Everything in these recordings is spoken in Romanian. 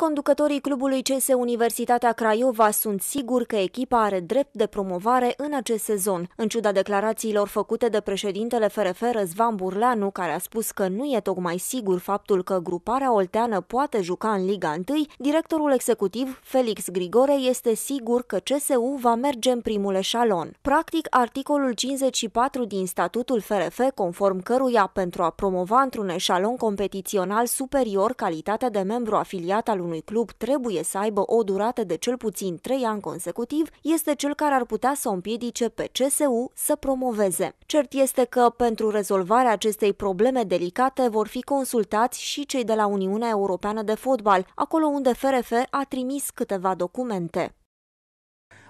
Conducătorii clubului CS Universitatea Craiova sunt siguri că echipa are drept de promovare în acest sezon. În ciuda declarațiilor făcute de președintele FRF Răzvan Burlanu, care a spus că nu e tocmai sigur faptul că gruparea olteană poate juca în Liga 1, directorul executiv Felix Grigore este sigur că CSU va merge în primul eșalon. Practic, articolul 54 din statutul FRF, conform căruia pentru a promova într-un eșalon competițional superior calitatea de membru afiliat al unui club trebuie să aibă o durată de cel puțin 3 ani consecutiv este cel care ar putea să o împiedice pe CSU să promoveze. Cert este că pentru rezolvarea acestei probleme delicate vor fi consultați și cei de la Uniunea Europeană de Fotbal, acolo unde FRF a trimis câteva documente.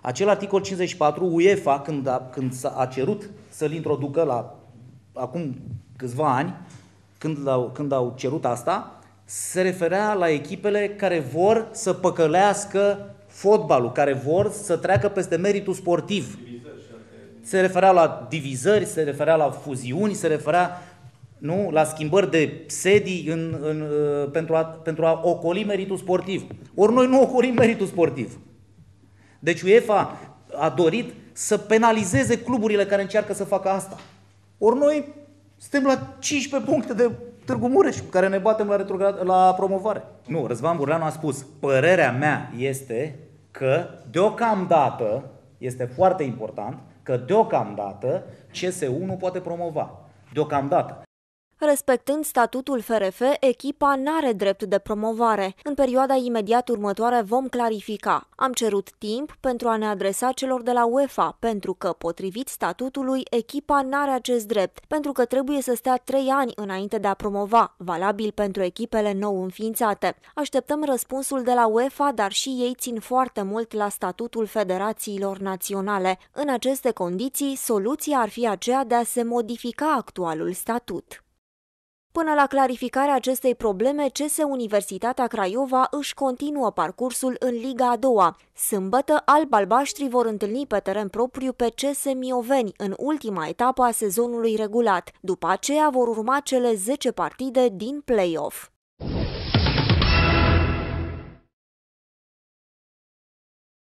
Acel articol 54, UEFA, când a, când a cerut să-l introducă la acum câțiva ani, când, au când au cerut asta, se referea la echipele care vor să păcălească fotbalul, care vor să treacă peste meritul sportiv. Se referea la divizări, se referea la fuziuni, se referea nu? la schimbări de sedii în, în, uh, pentru, a, pentru a ocoli meritul sportiv. Ori noi nu ocolim meritul sportiv. Deci UEFA a dorit să penalizeze cluburile care încearcă să facă asta. Ori noi suntem la 15 puncte de Târgu Mureș, care ne batem la, retrograd, la promovare. Nu, Răzvan Burleanu a spus, părerea mea este că deocamdată, este foarte important, că deocamdată CS1 poate promova. Deocamdată. Respectând statutul FRF, echipa n-are drept de promovare. În perioada imediat următoare vom clarifica. Am cerut timp pentru a ne adresa celor de la UEFA, pentru că, potrivit statutului, echipa n-are acest drept, pentru că trebuie să stea trei ani înainte de a promova, valabil pentru echipele nou înființate. Așteptăm răspunsul de la UEFA, dar și ei țin foarte mult la statutul federațiilor naționale. În aceste condiții, soluția ar fi aceea de a se modifica actualul statut. Până la clarificarea acestei probleme, CS Universitatea Craiova își continuă parcursul în Liga a doua. Sâmbătă, albalbaștrii vor întâlni pe teren propriu pe CS Mioveni în ultima etapă a sezonului regulat. După aceea vor urma cele 10 partide din play-off.